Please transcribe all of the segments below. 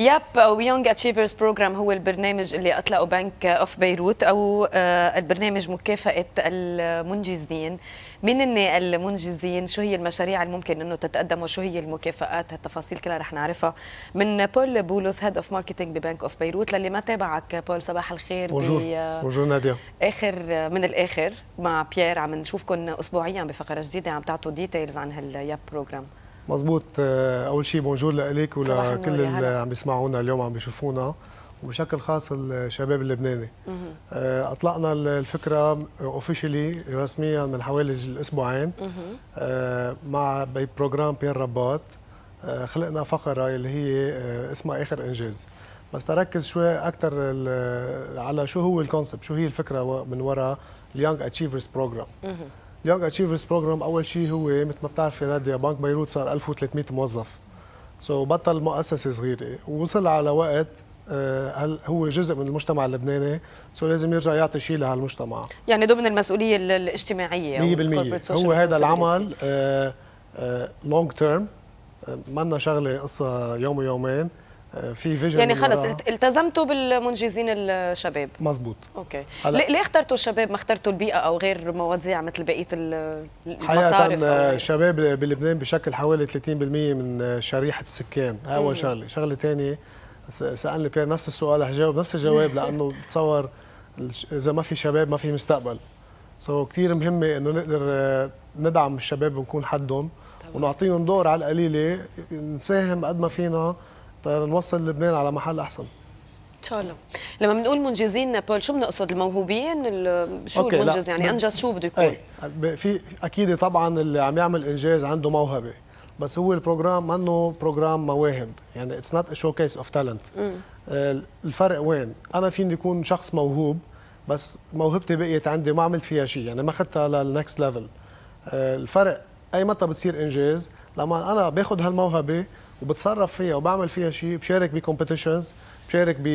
ياب او يونج اتشيفرز بروجرام هو البرنامج اللي اطلقه بنك اوف بيروت او آه، البرنامج مكافاه المنجزين مين هن المنجزين شو هي المشاريع اللي ممكن انه تتقدم وشو هي المكافآت هالتفاصيل كلها رح نعرفها من بول بولوس هيد اوف ماركتينج ببنك اوف بيروت للي ما تابعك بول صباح الخير بونجور آه، بونجور ناديه اخر آه، من الاخر مع بيير عم نشوفكم اسبوعيا بفقره جديده عم تعطوا ديتيلز عن هالياب بروجرام مظبوط آه، اول شيء بونجور لك ولكل اللي عم بيسمعونا اليوم عم بيشوفونا وبشكل خاص الشباب اللبناني آه، اطلقنا الفكره اوفيشلي رسميا من حوالي الاسبوعين آه، مع بروجرام بير رباط خلقنا فقره اللي هي اسمها اخر انجاز بس تركز شوي اكثر على شو هو الكونسبت شو هي الفكره من وراء اليانج اتشيفرز بروجرام اليونج اتشيفرز بروجرام اول شيء هو مثل ما بتعرفي ناديه بنك بيروت صار 1300 موظف سو so بطل مؤسسه صغيره ووصل على وقت آه، هل هو جزء من المجتمع اللبناني سو لازم يرجع يعطي شيء لهالمجتمع يعني ضمن المسؤوليه الاجتماعيه 100% هو هذا العمل لونج تيرم ما شغله قصه يوم ويومين آه، في فيجن يعني خلص التزمتوا بالمنجزين الشباب مزبوط اوكي ليه اخترتوا الشباب ما اخترتوا البيئه او غير مواضيع مثل بقيه المصارف حقيقه الشباب بلبنان بشكل حوالي 30% من شريحه السكان اول شغله شغله ثانيه سالني بيير نفس السؤال رح جاوب نفس الجواب لانه بتصور اذا ما في شباب ما في مستقبل سو so كثير مهمه انه نقدر آه، ندعم الشباب ونكون حدهم ونعطيهم دور على القليله نساهم قد ما فينا نوصل لبنان على محل احسن ان شاء الله لما بنقول منجزين بول شو بنقصد الموهوبين شو أوكي المنجز لا. يعني انجز شو بده يكون أي. في اكيد طبعا اللي عم يعمل انجاز عنده موهبه بس هو البروجرام منه بروجرام مواهب يعني اتس نوت شو كيس اوف تالنت الفرق وين انا فيني يكون شخص موهوب بس موهبتي بقيت عندي ما عملت فيها شيء يعني ما اخذتها للنكست ليفل الفرق اي متى بتصير انجاز لما انا باخذ هالموهبه وبتصرف فيها وبعمل فيها شيء بشارك بكومبيتيشنز بشارك ب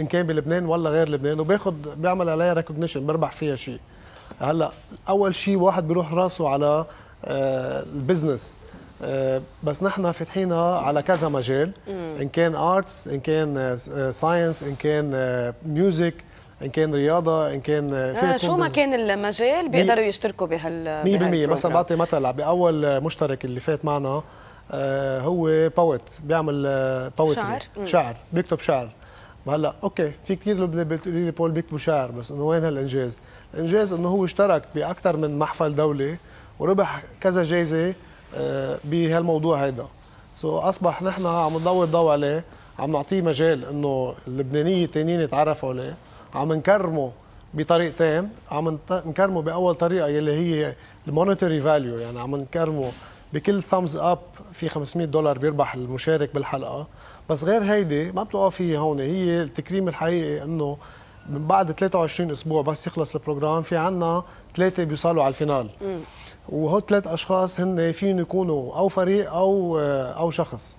ان كان بلبنان ولا غير لبنان وباخذ بعمل عليها ريكوجنيشن بربح فيها شيء هلا اول شيء واحد بيروح راسه على آه، البزنس آه، بس نحن فاتحينها على كذا مجال ان كان ارتس ان كان ساينس آه، ان كان ميوزك ان كان رياضه ان كان في شو ما كان المجال بيقدروا يشتركوا بهال 100% مثلا بعطي مثل باول مشترك اللي فات معنا آه، هو بوت بيعمل بوت آه، شعر شعر بيكتب شعر هلا اوكي في كثير بتقولي لي بول بيكتب شعر بس انه وين هالانجاز؟ الانجاز انه هو اشترك باكثر من محفل دولي وربح كذا جائزه آه، بهالموضوع هيدا سو اصبح نحن عم نضوي الضوء عليه عم نعطيه مجال انه اللبنانيه التانيين يتعرفوا عليه عم نكرمه بطريقتين عم نكرمه باول طريقه يلي هي المونيتري فاليو يعني عم نكرمه بكل ثامز اب في 500 دولار بيربح المشارك بالحلقه بس غير هيدي ما بتوقع فيه هون هي التكريم الحقيقي انه من بعد 23 اسبوع بس يخلص البروجرام في عنا ثلاثه بيوصلوا على الفينال وهول ثلاث اشخاص هن فين يكونوا او فريق او او شخص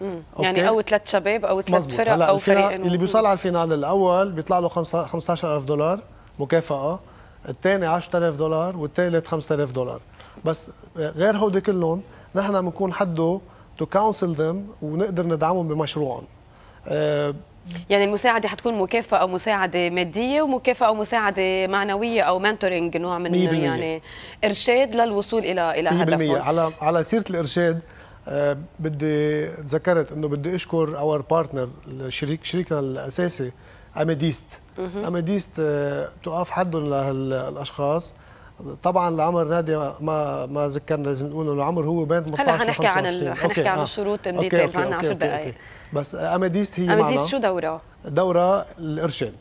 مم. يعني او ثلاث شباب او ثلاث فرق هلأ او فريق اللي بيوصل على الفينال الاول بيطلع له 15000 دولار مكافاه الثاني 10000 دولار والثالث 5000 دولار بس غير هودي كلهم نحن بنكون حده تو كونسل ذيم ونقدر ندعمهم بمشروعهم آه، يعني المساعده حتكون مكافاه او مساعده ماديه ومكافاه او مساعده معنويه او منتورنج نوع من يعني ارشاد للوصول الى الى هدفهم 100% على على سيره الارشاد آه، بدي ذكرت انه بدي اشكر اور بارتنر الشريك شريكنا الاساسي اميديست اميديست توقف حدهم لهالاشخاص طبعا لعمر نادي ما ما ذكرنا لازم نقول انه عمر هو بين 18 هلا حنحكي عن حنحكي عن آه. الشروط الديتيلز عندنا 10 دقائق بس اماديست هي اماديست شو دورها؟ دورها الارشاد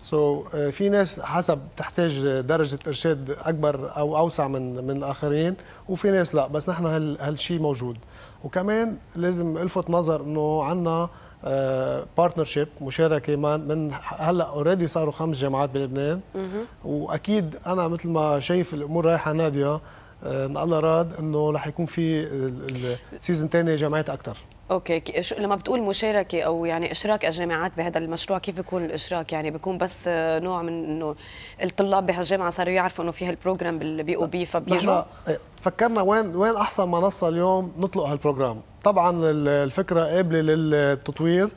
سو so, آه، في ناس حسب تحتاج درجه ارشاد اكبر او اوسع من من الاخرين وفي ناس لا بس نحن هالشيء موجود وكمان لازم الفت نظر انه عندنا بارتنرشيب آه، مشاركه من هلا اوريدي صاروا خمس جامعات بلبنان واكيد انا مثل ما شايف الامور رايحه ناديه آه، ان الله راد انه رح يكون في السيزون الثاني جامعات اكثر اوكي لما بتقول مشاركه او يعني اشراك الجامعات بهذا المشروع كيف بيكون الاشراك يعني بيكون بس آه، نوع من انه الطلاب بهالجامعه صاروا يعرفوا انه في هالبروجرام بالبي او بي فبيجوا آه، فكرنا وين وين احسن منصه اليوم نطلق هالبروجرام طبعا الفكره قابله للتطوير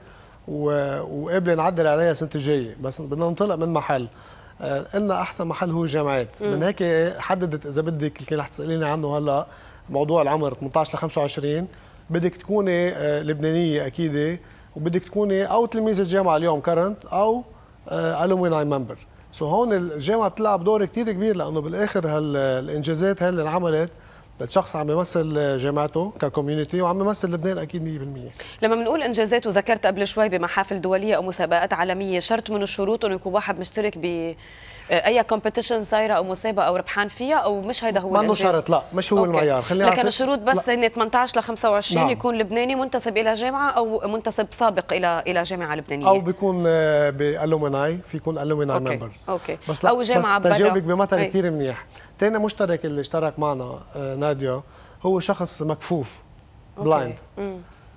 وقابله نعدل عليها السنه الجايه بس بدنا ننطلق من محل آه، قلنا احسن محل هو الجامعات من هيك حددت اذا بدك اللي رح تساليني عنه هلا موضوع العمر 18 ل 25 بدك تكوني آه، لبنانيه اكيد وبدك تكوني او تلميذه جامعه اليوم كرنت او الوميناي ممبر سو هون الجامعه بتلعب دور كثير كبير لانه بالاخر هالانجازات هال اللي انعملت الشخص عم يمثل جامعته ككوميونتي وعم يمثل لبنان اكيد 100% لما بنقول انجازات وذكرت قبل شوي بمحافل دوليه او مسابقات عالميه شرط من الشروط انه يكون واحد مشترك ب اي كومبيتيشن صايره او مسابقه او ربحان فيها او مش هيدا هو ما شرط لا مش هو أوكي. المعيار خلينا لكن الشروط بس ان 18 ل 25 نعم. يكون لبناني منتسب الى جامعه او منتسب سابق الى الى جامعه لبنانيه او بيكون آه، بالومناي في يكون الومناي ممبر اوكي بس او جامعه بس تجاوبك بمثل كثير منيح ثاني مشترك اللي اشترك معنا آه، ناديا هو شخص مكفوف بلايند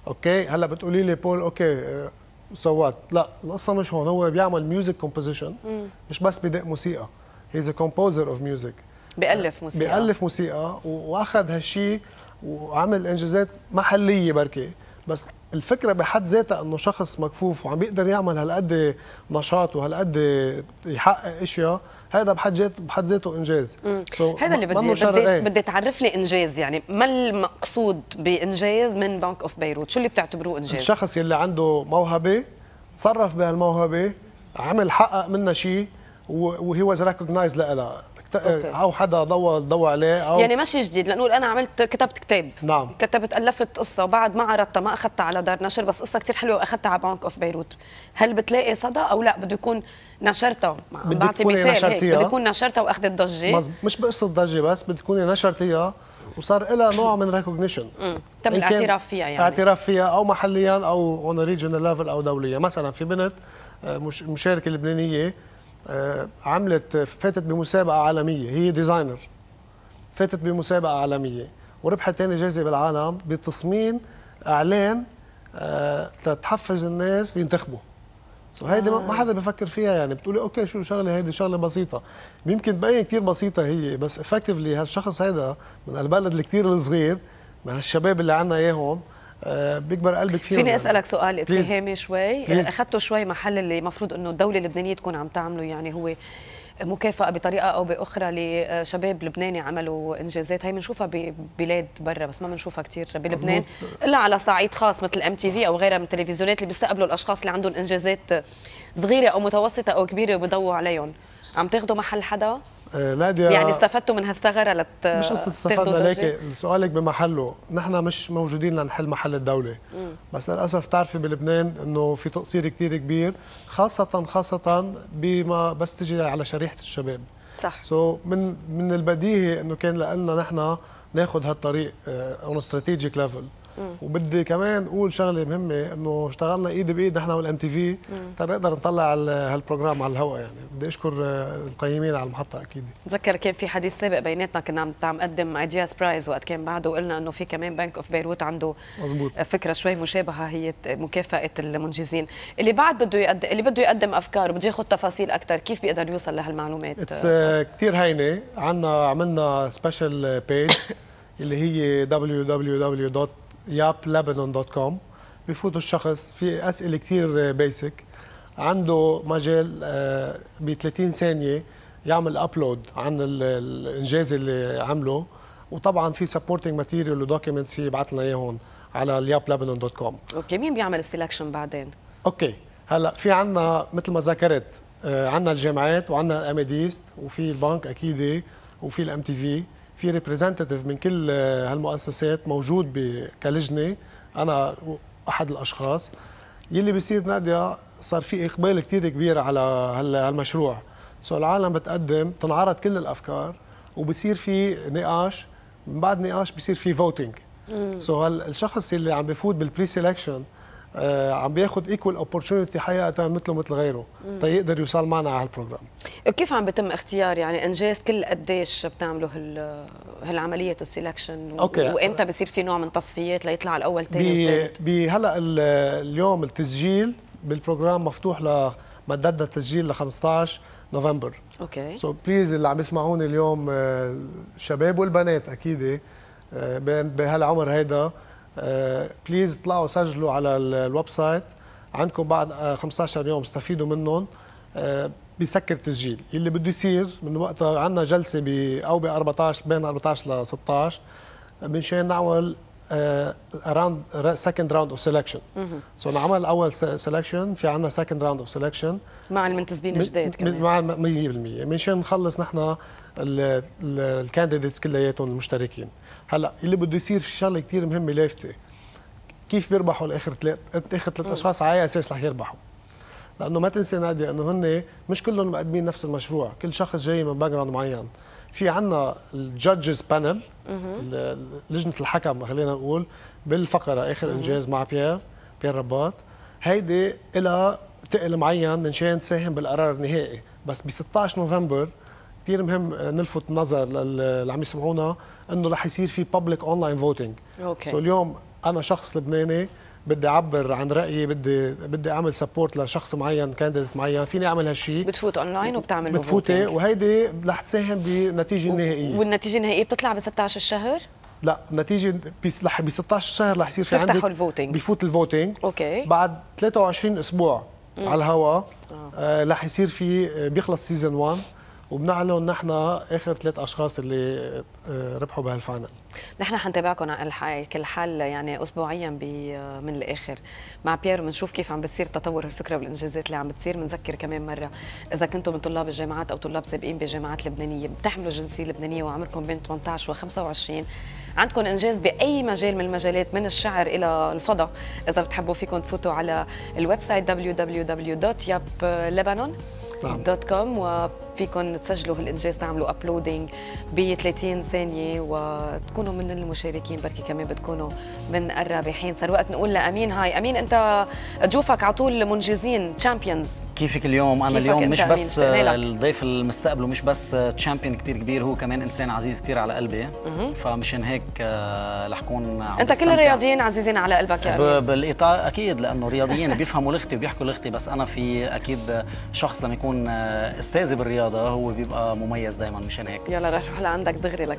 اوكي هلا بتقولي لي بول اوكي آه، وسوات لا القصه مش هون هو بيعمل ميوزك كومبوزيشن مش بس بدق موسيقى هي از كومبوزر اوف ميوزك بيالف موسيقى بيالف موسيقى واخذ هالشيء وعمل انجازات محليه بركي بس الفكره بحد ذاتها انه شخص مكفوف وعم بيقدر يعمل هالقد نشاط وهالقد يحقق اشياء هذا بحد ذاته بحد ذاته انجاز so هذا اللي بدي بدي, ايه؟ بدي تعرف لي انجاز يعني ما المقصود بانجاز من بنك اوف بيروت شو اللي بتعتبروه انجاز الشخص يلي عنده موهبه تصرف بهالموهبه عمل حقق منها شيء وهي واز ريكوجنايز لها أوكي. او حدا ضوى ضوى عليه او يعني ماشي جديد لنقول انا عملت كتبت كتاب نعم كتبت الفت قصه وبعد ما عرضتها ما اخذتها على دار نشر بس قصه كثير حلوه واخذتها على بنك اوف بيروت هل بتلاقي صدى او لا بده يكون نشرتها بعطي مثال هيك بده يكون نشرتها واخذت ضجه مش بقصه ضجه بس بده تكوني نشرتيها وصار لها نوع من ريكوجنيشن تم الاعتراف فيها يعني اعتراف فيها او محليا او اون ريجنال ليفل او دوليا مثلا في بنت آه، مشاركه لبنانيه آه، عملت فاتت بمسابقه عالميه هي ديزاينر فاتت بمسابقه عالميه وربحت ثاني جائزه بالعالم بتصميم اعلان آه، تتحفز الناس ينتخبوا سو هيدي آه. ما حدا بفكر فيها يعني بتقولي اوكي شو شغله هيدي شغله بسيطه يمكن تبين كثير بسيطه هي بس افكتفلي هالشخص هيدا من البلد الكثير الصغير من هالشباب اللي عندنا اياهم آه، بيكبر قلبك فيه فيني يعني. اسالك سؤال اتهامي شوي اخذته شوي محل اللي المفروض انه الدوله اللبنانيه تكون عم تعمله يعني هو مكافأة بطريقة أو بأخرى لشباب لبناني عملوا إنجازات هي بنشوفها ببلاد برا بس ما بنشوفها كثير بلبنان إلا على صعيد خاص مثل ام تي في أو غيرها من التلفزيونات اللي بيستقبلوا الأشخاص اللي عندهم إنجازات صغيرة أو متوسطة أو كبيرة وبيضوا عليهم عم تاخذوا محل حدا؟ آه، ناديه يعني استفدتوا من هالثغره لت مش قصه استفدنا ليك سؤالك بمحله نحن مش موجودين لنحل محل الدوله مم. بس للاسف بتعرفي بلبنان انه في تقصير كثير كبير خاصه خاصه بما بس تجي على شريحه الشباب صح سو so من من البديهي انه كان لنا نحن ناخذ هالطريق اون استراتيجيك ليفل وبدي كمان اقول شغله مهمه انه اشتغلنا ايد بايد نحن والام تي في تنقدر نطلع هالبروجرام على الهواء يعني بدي اشكر آه، القيمين على المحطه اكيد بتذكر كان في حديث سابق بيناتنا كنا عم نقدم ايدياز برايز وقت كان بعده وقلنا انه في كمان بنك اوف بيروت عنده مزبوط. آه، فكره شوي مشابهه هي مكافاه المنجزين اللي بعد بده يقدم اللي بده يقدم افكار وبده ياخذ تفاصيل اكثر كيف بيقدر يوصل لهالمعلومات اتس آه، كثير هينه عندنا عملنا سبيشال بيج اللي هي www yaplebanon.com بفوت دوت كوم بفوتوا الشخص في اسئله كثير بيسك آه، عنده مجال آه، ب 30 ثانيه يعمل ابلود عن الانجاز اللي عمله وطبعا في سبورتنج ماتيريال ودوكيومنتس في بعث لنا اياه هون على yaplebanon.com دوت كوم اوكي مين بيعمل سيلكشن بعدين؟ اوكي هلا في عندنا مثل ما ذكرت آه، عندنا الجامعات وعندنا الاميديست وفي البنك اكيد وفي الام تي في في ريبريزنتيف من كل آه، هالمؤسسات موجود كلجنه انا احد الاشخاص يلي بيصير ناديه صار في اقبال كثير كبير على هالمشروع سو العالم بتقدم تنعرض كل الافكار وبصير في نقاش من بعد نقاش بصير في فوتينج سو هالشخص اللي عم بفوت بالبري سيلكشن آه، عم بياخذ ايكوال اوبورتونيتي حقيقه مثله مثل غيره تيقدر يوصل معنا على هالبروجرام كيف عم بيتم اختيار يعني انجاز كل قديش بتعملوا هال هالعمليه السيلكشن وامتى بصير في نوع من تصفيات ليطلع الاول ثاني وثالث بهلا اليوم التسجيل بالبروجرام مفتوح ل مددنا التسجيل ل 15 نوفمبر اوكي سو so بليز اللي عم يسمعوني اليوم الشباب آه، والبنات اكيد آه، بهالعمر هيدا بليز آه، اطلعوا سجلوا على الويب سايت عندكم بعد 15 آه، يوم استفيدوا منهم آه، بسكر تسجيل اللي بده يصير من وقتها عندنا جلسه ب او ب 14 بين 14 ل 16 منشان نعمل راوند سكند راوند اوف سيلكشن سو نعمل اول سيلكشن في عندنا سكند راوند اوف سيلكشن مع المنتسبين الجداد كمان مع 100% منشان نخلص نحن الكانديديتس كلياتهم المشتركين هلا اللي بده يصير في شغله كثير مهمه لافته كيف بيربحوا الاخر ثلاث اخر ثلاث اشخاص على اساس رح يربحوا لانه ما تنسى ناديه انه هن مش كلهم مقدمين نفس المشروع كل شخص جاي من باك جراوند معين في عندنا الجادجز بانل لجنه الحكم خلينا نقول بالفقره اخر انجاز مع بيير بيير رباط هيدي لها تقل معين من شان تساهم بالقرار النهائي بس ب 16 نوفمبر كثير مهم نلفت نظر للي عم يسمعونا انه رح يصير في بابليك اونلاين فوتينج اوكي سو اليوم انا شخص لبناني بدي اعبر عن رايي بدي بدي اعمل سبورت لشخص معين كانديديت معين فيني اعمل هالشيء بتفوت اونلاين وبتعمل بتفوتي وهيدي رح تساهم بالنتيجه النهائيه والنتيجه النهائيه بتطلع ب 16 الشهر لا النتيجه رح ب 16 شهر رح يصير في عندك بتفتحوا الفوتينج بفوت الفوتينج اوكي بعد 23 اسبوع مم. على الهواء رح آه. آه يصير في بيخلص سيزون 1 وبنعلن نحن اخر ثلاث اشخاص اللي آه، ربحوا بهالفاينل نحن حنتابعكم على كل حال يعني اسبوعيا آه، من الاخر مع بيير بنشوف كيف عم بتصير تطور الفكره والانجازات اللي عم بتصير بنذكر كمان مره اذا كنتم من طلاب الجامعات او طلاب سابقين بجامعات لبنانيه بتحملوا جنسيه لبنانيه وعمركم بين 18 و 25 عندكم انجاز باي مجال من المجالات من الشعر الى الفضاء اذا بتحبوا فيكم تفوتوا على الويب سايت www.yablebanon دوت كوم وفيكم تسجلوا هالانجاز تعملوا ابلودينج ب 30 ثانيه وتكونوا من المشاركين بركي كمان بتكونوا من الرابحين صار وقت نقول لامين هاي امين انت ضيوفك على طول منجزين تشامبيونز كيفك اليوم انا كيفك اليوم مش بس الضيف المستقبله مش بس تشامبيون كثير كبير هو كمان انسان عزيز كثير على قلبي فمشان هيك آه، رح كون انت كل الرياضيين عزيزين على قلبك يعني بالاطار اكيد لانه الرياضيين بيفهموا لغتي وبيحكوا لغتي بس انا في اكيد شخص لما يكون آه، استاذي بالرياضه هو بيبقى مميز دائما مشان هيك يلا رح روح لعندك دغري لك